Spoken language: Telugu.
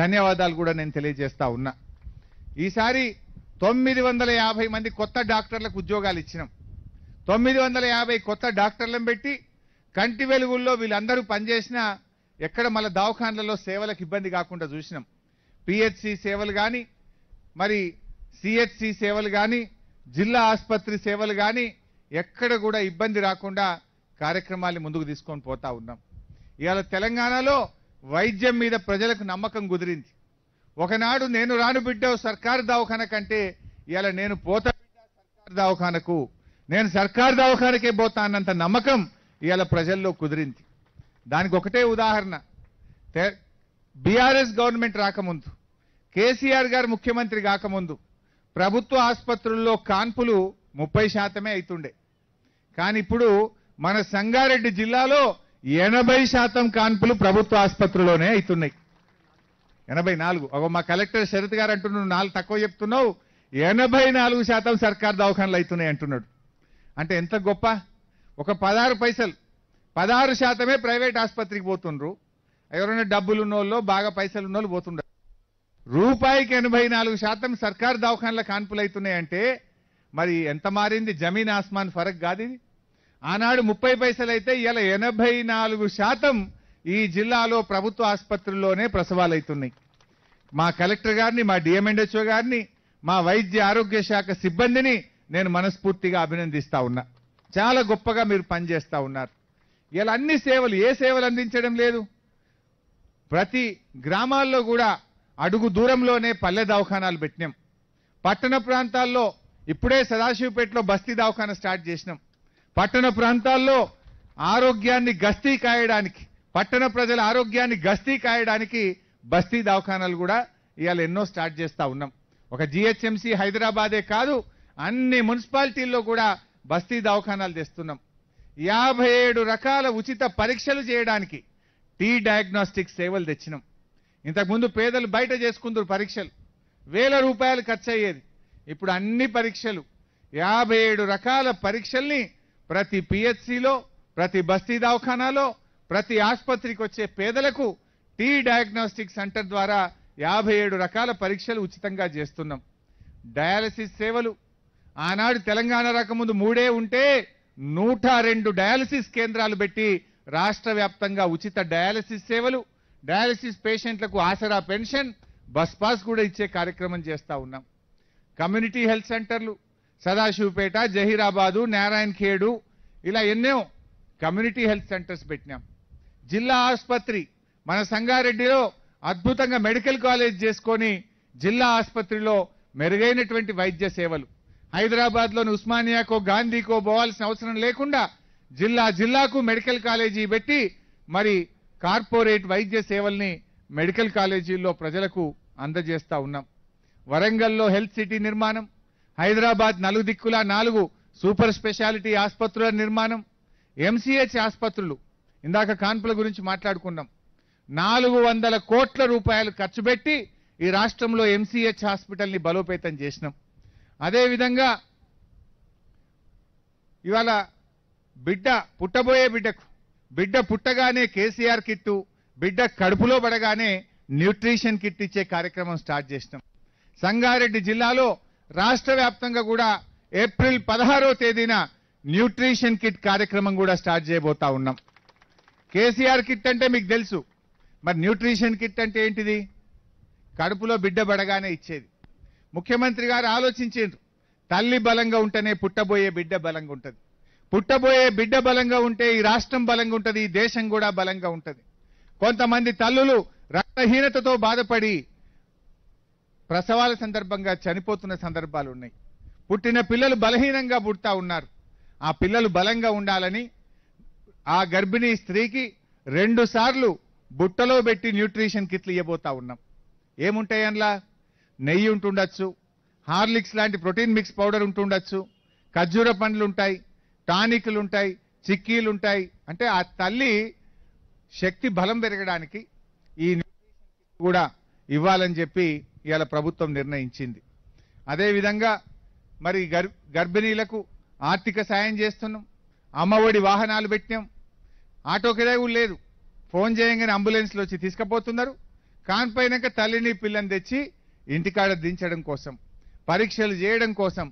ధన్యవాదాలు కూడా నేను తెలియజేస్తా ఉన్నా ఈసారి తొమ్మిది వందల యాభై మంది కొత్త డాక్టర్లకు ఉద్యోగాలు ఇచ్చినాం తొమ్మిది వందల యాభై కొత్త డాక్టర్లను పెట్టి కంటి వెలుగుల్లో వీళ్ళందరూ పనిచేసినా ఎక్కడ మన దవాఖాన్లలో సేవలకు ఇబ్బంది కాకుండా చూసినాం పిహెచ్సి సేవలు కానీ మరి సిహెచ్సి సేవలు కానీ జిల్లా ఆసుపత్రి సేవలు కానీ ఎక్కడ కూడా ఇబ్బంది రాకుండా కార్యక్రమాన్ని ముందుకు తీసుకొని పోతా ఉన్నాం ఇవాళ తెలంగాణలో వైద్యం మీద ప్రజలకు నమ్మకం కుదిరింది ఒకనాడు నేను రాను బిడ్డ సర్కారు దవాఖాన కంటే ఇలా నేను పోతా సర్కారు దవాఖానకు నేను సర్కారు దవాఖానకే పోతా అన్నంత నమ్మకం ఇలా ప్రజల్లో కుదిరింది దానికి ఒకటే ఉదాహరణ బీఆర్ఎస్ గవర్నమెంట్ రాకముందు కేసీఆర్ గారు ముఖ్యమంత్రి కాకముందు ప్రభుత్వ ఆసుపత్రుల్లో కాన్పులు ముప్పై శాతమే అవుతుండే కానీ ఇప్పుడు మన సంగారెడ్డి జిల్లాలో ఎనభై శాతం కాన్పులు ప్రభుత్వ ఆసుపత్రిలోనే అవుతున్నాయి ఎనభై నాలుగు ఒక మా కలెక్టర్ శరత్ గారు అంటున్నాడు నాలుగు తక్కువ చెప్తున్నావు ఎనభై నాలుగు శాతం సర్కార్ దవాఖానలు అవుతున్నాయి అంటున్నాడు అంటే ఎంత గొప్ప ఒక పదహారు పైసలు పదహారు శాతమే ప్రైవేట్ ఆసుపత్రికి పోతుండ్రు ఎవరైనా డబ్బులు ఉన్నోళ్ళు బాగా పైసలు ఉన్నోళ్ళు పోతుండ్రు రూపాయికి ఎనభై నాలుగు శాతం సర్కార్ దవాఖానల కాన్పులు అవుతున్నాయంటే మరి ఎంత మారింది జమీన్ ఆస్మాన్ ఫరక్ కాదు ఇది ఆనాడు ముప్పై పైసలైతే ఇలా ఎనభై నాలుగు శాతం ఈ జిల్లాలో ప్రభుత్వ ఆసుపత్రుల్లోనే ప్రసవాలవుతున్నాయి మా కలెక్టర్ గారిని మా డిఎంఎండ్హెచ్ఓ గారిని మా వైద్య ఆరోగ్య శాఖ సిబ్బందిని నేను మనస్ఫూర్తిగా అభినందిస్తా ఉన్నా చాలా గొప్పగా మీరు పనిచేస్తూ ఉన్నారు ఇలా అన్ని సేవలు ఏ సేవలు అందించడం లేదు ప్రతి గ్రామాల్లో కూడా అడుగు దూరంలోనే పల్లె దవాఖానాలు పెట్టినాం పట్టణ ప్రాంతాల్లో ఇప్పుడే సదాశివపేటలో బస్తీ దవాఖాన స్టార్ట్ చేసినాం పట్టణ ప్రాంతాల్లో ఆరోగ్యాన్ని గస్తీ కాయడానికి పట్టణ ప్రజల ఆరోగ్యాన్ని గస్తీ కాయడానికి బస్తీ దవాఖానాలు కూడా ఇవాళ ఎన్నో స్టార్ట్ చేస్తూ ఉన్నాం ఒక జిహెచ్ఎంసీ హైదరాబాదే కాదు అన్ని మున్సిపాలిటీల్లో కూడా బస్తీ దవాఖానాలు తెస్తున్నాం యాభై ఏడు రకాల ఉచిత పరీక్షలు చేయడానికి టీ డయాగ్నాస్టిక్ సేవలు తెచ్చినాం ఇంతకుముందు పేదలు బయట చేసుకుందరు పరీక్షలు వేల రూపాయలు ఖర్చు అయ్యేది ఇప్పుడు అన్ని పరీక్షలు యాభై ఏడు రకాల పరీక్షల్ని ప్రతి పిహెచ్సిలో ప్రతి బస్తీ దవాఖానాలో ప్రతి ఆసుపత్రికి వచ్చే పేదలకు టీ డయాగ్నోస్టిక్ సెంటర్ ద్వారా యాభై ఏడు రకాల పరీక్షలు ఉచితంగా చేస్తున్నాం డయాలసిస్ సేవలు ఆనాడు తెలంగాణ రాకముందు మూడే ఉంటే నూట రెండు డయాలసిస్ కేంద్రాలు పెట్టి రాష్ట్ర వ్యాప్తంగా ఉచిత డయాలసిస్ సేవలు డయాలసిస్ పేషెంట్లకు ఆసరా పెన్షన్ బస్ పాస్ కూడా ఇచ్చే కార్యక్రమం చేస్తూ ఉన్నాం కమ్యూనిటీ హెల్త్ సెంటర్లు సదాశివపేట జహీరాబాదు నారాయణఖేడు ఇలా ఎన్నో కమ్యూనిటీ హెల్త్ సెంటర్స్ పెట్టినాం జిల్లా ఆసుపత్రి మన సంగారెడ్డిలో అద్భుతంగా మెడికల్ కాలేజ్ చేసుకొని జిల్లా ఆసుపత్రిలో మెరుగైనటువంటి వైద్య సేవలు హైదరాబాద్లోని ఉస్మానియాకో గాంధీకో పోవాల్సిన అవసరం లేకుండా జిల్లా జిల్లాకు మెడికల్ కాలేజీ పెట్టి మరి కార్పొరేట్ వైద్య సేవల్ని మెడికల్ కాలేజీల్లో ప్రజలకు అందజేస్తా ఉన్నాం వరంగల్లో హెల్త్ సిటీ నిర్మాణం హైదరాబాద్ నలుగు దిక్కుల నాలుగు సూపర్ స్పెషాలిటీ ఆసుపత్రుల నిర్మాణం ఎంసీహెచ్ ఆసుపత్రులు ఇందాక కాన్పుల గురించి మాట్లాడుకున్నాం నాలుగు వందల కోట్ల రూపాయలు ఖర్చు పెట్టి ఈ రాష్ట్రంలో ఎంసీహెచ్ హాస్పిటల్ని బలోపేతం చేసినాం అదేవిధంగా ఇవాళ బిడ్డ పుట్టబోయే బిడ్డకు బిడ్డ పుట్టగానే కేసీఆర్ కిట్టు బిడ్డ కడుపులో పడగానే న్యూట్రిషన్ కిట్ ఇచ్చే కార్యక్రమం స్టార్ట్ చేసినాం సంగారెడ్డి జిల్లాలో రాష్ట్ర వ్యాప్తంగా కూడా ఏప్రిల్ పదహారో తేదీన న్యూట్రిషన్ కిట్ కార్యక్రమం కూడా స్టార్ట్ చేయబోతా ఉన్నాం కేసీఆర్ కిట్ అంటే మీకు తెలుసు మరి న్యూట్రిషన్ కిట్ అంటే ఏంటిది కడుపులో బిడ్డ బడగానే ఇచ్చేది ముఖ్యమంత్రి గారు ఆలోచించారు తల్లి బలంగా ఉంటేనే పుట్టబోయే బిడ్డ బలంగా ఉంటుంది పుట్టబోయే బిడ్డ బలంగా ఉంటే ఈ రాష్ట్రం బలంగా ఉంటుంది ఈ దేశం కూడా బలంగా ఉంటుంది కొంతమంది తల్లులు రక్తహీనతతో బాధపడి ప్రసవాల సందర్భంగా చనిపోతున్న సందర్భాలు ఉన్నాయి పుట్టిన పిల్లలు బలహీనంగా పుడతా ఉన్నారు ఆ పిల్లలు బలంగా ఉండాలని ఆ గర్భిణీ స్త్రీకి రెండు సార్లు బుట్టలో పెట్టి న్యూట్రిషన్ కిట్లు ఇవ్వబోతా ఉన్నాం ఏముంటాయన్లా నెయ్యి ఉంటుండొచ్చు హార్లిక్స్ లాంటి ప్రోటీన్ మిక్స్ పౌడర్ ఉంటుండొచ్చు ఖర్జూర పండ్లు ఉంటాయి టానిక్లు ఉంటాయి చిక్కీలు ఉంటాయి అంటే ఆ తల్లి శక్తి బలం పెరగడానికి ఈ కూడా ఇవ్వాలని చెప్పి ఇవాళ ప్రభుత్వం నిర్ణయించింది అదేవిధంగా మరి గర్ గర్భిణీలకు ఆర్థిక సాయం చేస్తున్నాం అమ్మఒడి వాహనాలు పెట్టినాం ఆటో కిరాయి లేదు ఫోన్ చేయగానే అంబులెన్స్లు వచ్చి తీసుకుపోతున్నారు కాన్పైనాక తల్లిని పిల్లని తెచ్చి ఇంటికాడ దించడం కోసం పరీక్షలు చేయడం కోసం